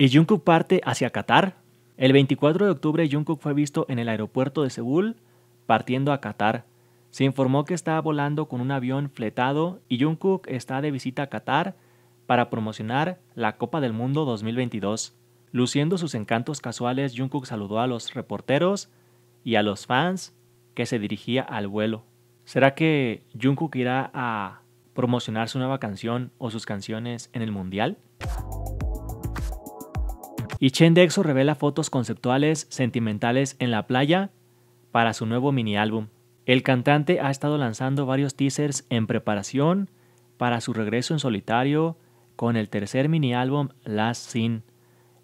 Y Jungkook parte hacia Qatar. El 24 de octubre Jungkook fue visto en el aeropuerto de Seúl partiendo a Qatar. Se informó que estaba volando con un avión fletado y Jungkook está de visita a Qatar para promocionar la Copa del Mundo 2022. Luciendo sus encantos casuales, Jungkook saludó a los reporteros y a los fans que se dirigía al vuelo. ¿Será que Jungkook irá a promocionar su nueva canción o sus canciones en el Mundial? Y Dexo revela fotos conceptuales sentimentales en la playa para su nuevo mini álbum. El cantante ha estado lanzando varios teasers en preparación para su regreso en solitario con el tercer mini álbum Last Scene.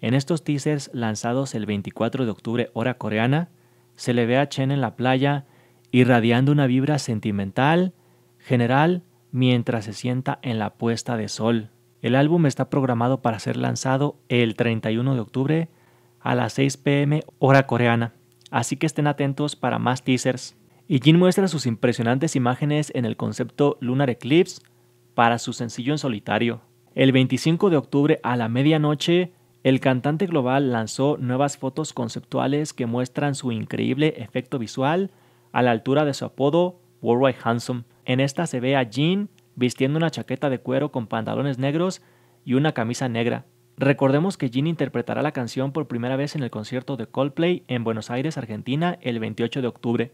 En estos teasers lanzados el 24 de octubre hora coreana, se le ve a Chen en la playa irradiando una vibra sentimental, general, mientras se sienta en la puesta de sol. El álbum está programado para ser lanzado el 31 de octubre a las 6 pm hora coreana, así que estén atentos para más teasers. Y Jin muestra sus impresionantes imágenes en el concepto Lunar Eclipse para su sencillo en solitario. El 25 de octubre a la medianoche, el cantante global lanzó nuevas fotos conceptuales que muestran su increíble efecto visual a la altura de su apodo Worldwide Handsome. En esta se ve a Jin vistiendo una chaqueta de cuero con pantalones negros y una camisa negra. Recordemos que Gene interpretará la canción por primera vez en el concierto de Coldplay en Buenos Aires, Argentina, el 28 de octubre.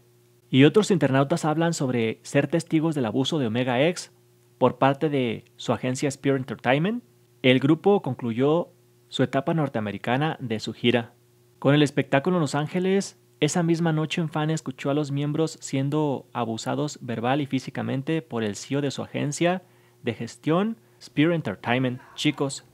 Y otros internautas hablan sobre ser testigos del abuso de Omega X por parte de su agencia Spear Entertainment. El grupo concluyó su etapa norteamericana de su gira. Con el espectáculo en Los Ángeles, esa misma noche un fan escuchó a los miembros siendo abusados verbal y físicamente por el CEO de su agencia de gestión, Spear Entertainment. Chicos,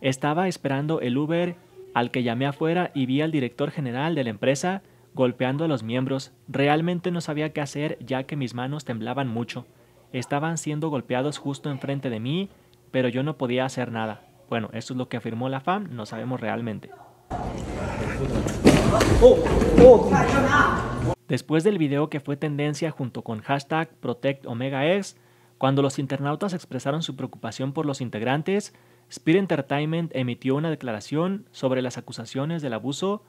estaba esperando el Uber al que llamé afuera y vi al director general de la empresa golpeando a los miembros. Realmente no sabía qué hacer ya que mis manos temblaban mucho. Estaban siendo golpeados justo enfrente de mí, pero yo no podía hacer nada. Bueno, eso es lo que afirmó la fan, no sabemos realmente. Después del video que fue tendencia junto con hashtag ProtectOmegaX, cuando los internautas expresaron su preocupación por los integrantes, Spear Entertainment emitió una declaración sobre las acusaciones del abuso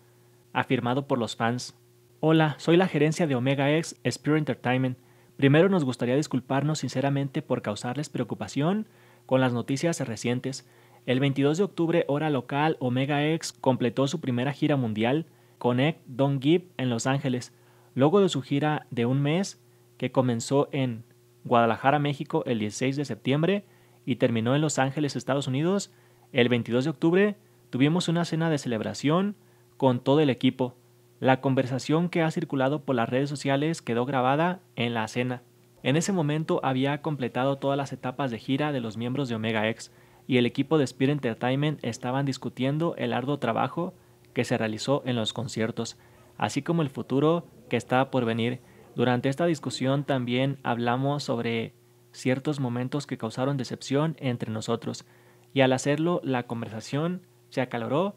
afirmado por los fans. Hola, soy la gerencia de Omega X Spear Entertainment. Primero nos gustaría disculparnos sinceramente por causarles preocupación con las noticias recientes. El 22 de octubre, hora local, Omega X completó su primera gira mundial Connect Don't Give en Los Ángeles, luego de su gira de un mes que comenzó en Guadalajara, México el 16 de septiembre y terminó en Los Ángeles, Estados Unidos el 22 de octubre, tuvimos una cena de celebración con todo el equipo. La conversación que ha circulado por las redes sociales quedó grabada en la cena. En ese momento había completado todas las etapas de gira de los miembros de Omega X y el equipo de Spear Entertainment estaban discutiendo el arduo trabajo que se realizó en los conciertos, así como el futuro que está por venir. Durante esta discusión también hablamos sobre ciertos momentos que causaron decepción entre nosotros, y al hacerlo la conversación se acaloró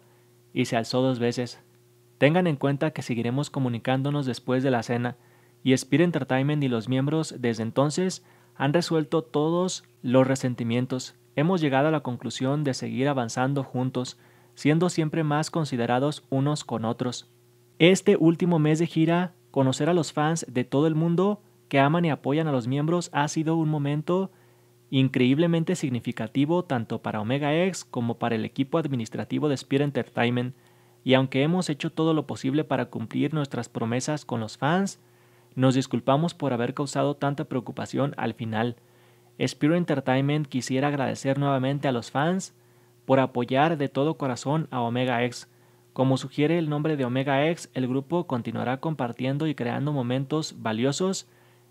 y se alzó dos veces. Tengan en cuenta que seguiremos comunicándonos después de la cena, y Spear Entertainment y los miembros desde entonces han resuelto todos los resentimientos. Hemos llegado a la conclusión de seguir avanzando juntos, siendo siempre más considerados unos con otros. Este último mes de gira, conocer a los fans de todo el mundo que aman y apoyan a los miembros ha sido un momento increíblemente significativo tanto para Omega X como para el equipo administrativo de Spear Entertainment, y aunque hemos hecho todo lo posible para cumplir nuestras promesas con los fans, nos disculpamos por haber causado tanta preocupación al final. Spear Entertainment quisiera agradecer nuevamente a los fans, por apoyar de todo corazón a Omega X. Como sugiere el nombre de Omega X, el grupo continuará compartiendo y creando momentos valiosos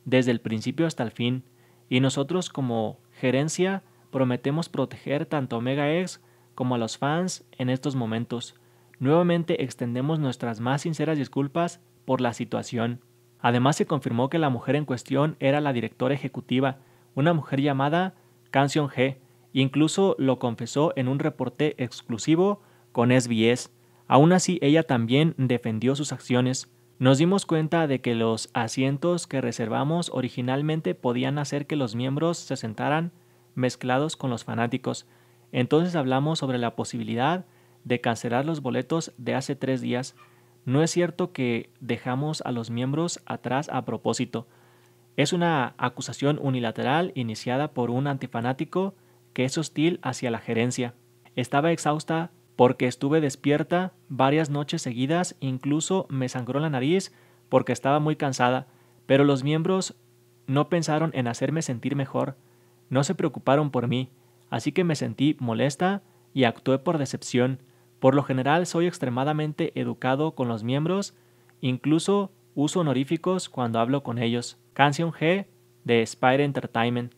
desde el principio hasta el fin, y nosotros como gerencia prometemos proteger tanto a Omega X como a los fans en estos momentos. Nuevamente extendemos nuestras más sinceras disculpas por la situación. Además se confirmó que la mujer en cuestión era la directora ejecutiva, una mujer llamada Canción G, Incluso lo confesó en un reporte exclusivo con SBS. Aún así, ella también defendió sus acciones. Nos dimos cuenta de que los asientos que reservamos originalmente podían hacer que los miembros se sentaran mezclados con los fanáticos. Entonces hablamos sobre la posibilidad de cancelar los boletos de hace tres días. No es cierto que dejamos a los miembros atrás a propósito. Es una acusación unilateral iniciada por un antifanático que es hostil hacia la gerencia. Estaba exhausta porque estuve despierta varias noches seguidas, incluso me sangró la nariz porque estaba muy cansada, pero los miembros no pensaron en hacerme sentir mejor, no se preocuparon por mí, así que me sentí molesta y actué por decepción. Por lo general soy extremadamente educado con los miembros, incluso uso honoríficos cuando hablo con ellos. Canción G de Spire Entertainment.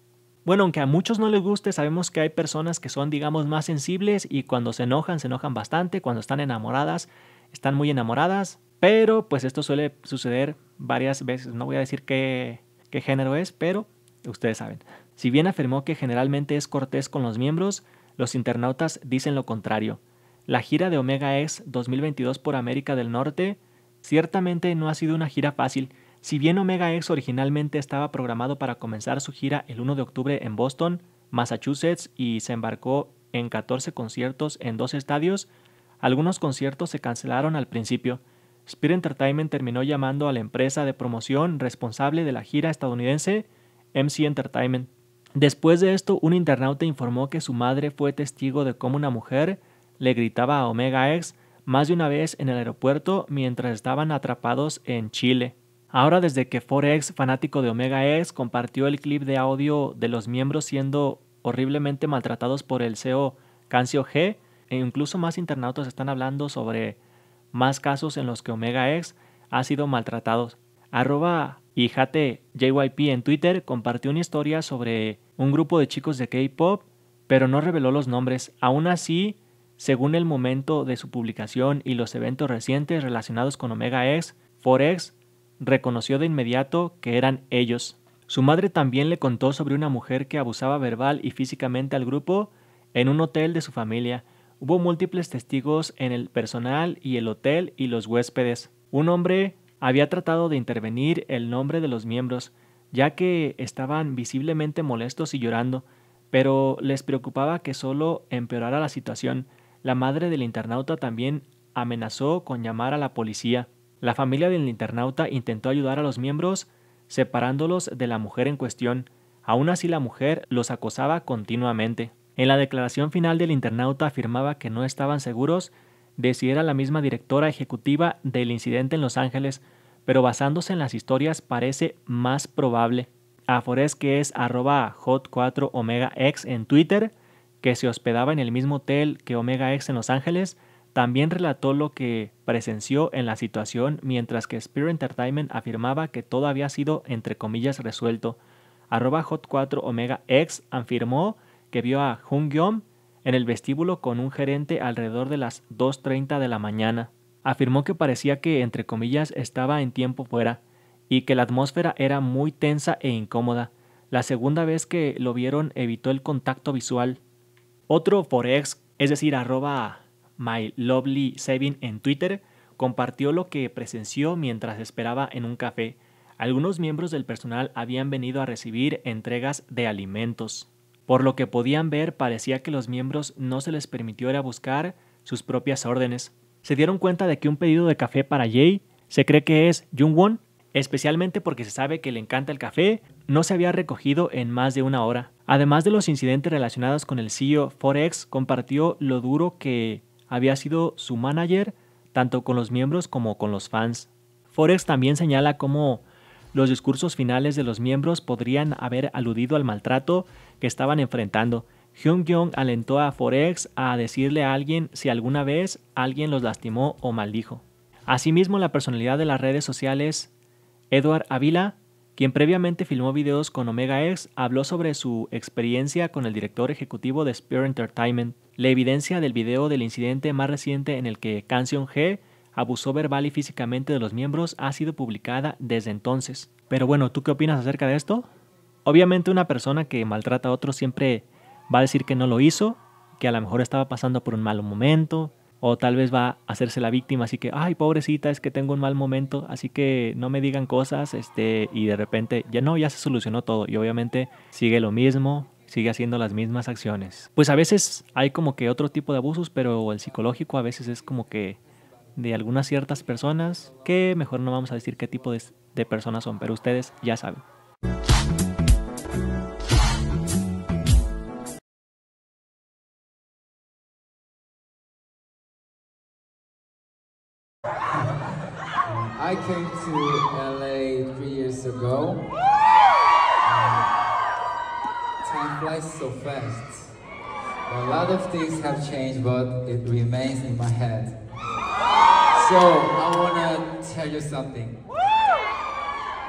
Bueno, aunque a muchos no les guste, sabemos que hay personas que son, digamos, más sensibles y cuando se enojan, se enojan bastante, cuando están enamoradas, están muy enamoradas, pero pues esto suele suceder varias veces. No voy a decir qué, género es, pero ustedes saben. Si bien afirmó que generalmente es cortés con los miembros, los internautas dicen lo contrario. La gira de Omega X 2022 por América del Norte ciertamente no ha sido una gira fácil si bien Omega X originalmente estaba programado para comenzar su gira el 1 de octubre en Boston, Massachusetts y se embarcó en 14 conciertos en dos estadios, algunos conciertos se cancelaron al principio. Spear Entertainment terminó llamando a la empresa de promoción responsable de la gira estadounidense, MC Entertainment. Después de esto, un internauta informó que su madre fue testigo de cómo una mujer le gritaba a Omega X más de una vez en el aeropuerto mientras estaban atrapados en Chile. Ahora desde que Forex, fanático de Omega X, compartió el clip de audio de los miembros siendo horriblemente maltratados por el CEO Cancio G, e incluso más internautas están hablando sobre más casos en los que Omega X ha sido maltratados. Arroba JYP en Twitter compartió una historia sobre un grupo de chicos de K-pop, pero no reveló los nombres. Aún así, según el momento de su publicación y los eventos recientes relacionados con Omega X, Forex reconoció de inmediato que eran ellos. Su madre también le contó sobre una mujer que abusaba verbal y físicamente al grupo en un hotel de su familia. Hubo múltiples testigos en el personal y el hotel y los huéspedes. Un hombre había tratado de intervenir el nombre de los miembros, ya que estaban visiblemente molestos y llorando, pero les preocupaba que solo empeorara la situación. La madre del internauta también amenazó con llamar a la policía. La familia del internauta intentó ayudar a los miembros separándolos de la mujer en cuestión, aún así la mujer los acosaba continuamente. En la declaración final del internauta afirmaba que no estaban seguros de si era la misma directora ejecutiva del incidente en Los Ángeles, pero basándose en las historias parece más probable. Afores que es arroba hot4omegax en Twitter, que se hospedaba en el mismo hotel que Omega X en Los Ángeles, también relató lo que presenció en la situación mientras que Spear Entertainment afirmaba que todo había sido entre comillas resuelto. Arroba Hot 4 Omega X afirmó que vio a Jung Yom en el vestíbulo con un gerente alrededor de las 2.30 de la mañana. Afirmó que parecía que entre comillas estaba en tiempo fuera y que la atmósfera era muy tensa e incómoda. La segunda vez que lo vieron evitó el contacto visual. Otro forex, es decir, arroba My Lovely Saving en Twitter, compartió lo que presenció mientras esperaba en un café. Algunos miembros del personal habían venido a recibir entregas de alimentos. Por lo que podían ver, parecía que los miembros no se les permitió ir a buscar sus propias órdenes. Se dieron cuenta de que un pedido de café para Jay se cree que es Jungwon, especialmente porque se sabe que le encanta el café, no se había recogido en más de una hora. Además de los incidentes relacionados con el CEO, Forex compartió lo duro que había sido su manager tanto con los miembros como con los fans. Forex también señala cómo los discursos finales de los miembros podrían haber aludido al maltrato que estaban enfrentando. Hyun alentó a Forex a decirle a alguien si alguna vez alguien los lastimó o maldijo. Asimismo, la personalidad de las redes sociales, Edward Avila, quien previamente filmó videos con Omega X, habló sobre su experiencia con el director ejecutivo de Spear Entertainment, la evidencia del video del incidente más reciente en el que Canción G abusó verbal y físicamente de los miembros ha sido publicada desde entonces. Pero bueno, ¿tú qué opinas acerca de esto? Obviamente una persona que maltrata a otro siempre va a decir que no lo hizo, que a lo mejor estaba pasando por un mal momento, o tal vez va a hacerse la víctima, así que, ay, pobrecita, es que tengo un mal momento, así que no me digan cosas, este, y de repente, ya no, ya se solucionó todo, y obviamente sigue lo mismo, sigue haciendo las mismas acciones. Pues a veces hay como que otro tipo de abusos, pero el psicológico a veces es como que de algunas ciertas personas, que mejor no vamos a decir qué tipo de personas son, pero ustedes ya saben. I came to LA three years ago. Time flies so fast. A lot of things have changed, but it remains in my head. So I wanna tell you something.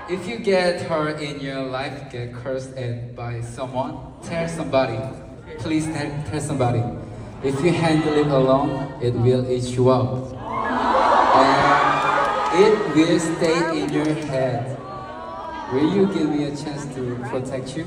If you get hurt in your life, get cursed and by someone, tell somebody. Please tell, tell somebody. If you handle it alone, it will eat you up. It will stay in your head. Will you give me a chance to protect you?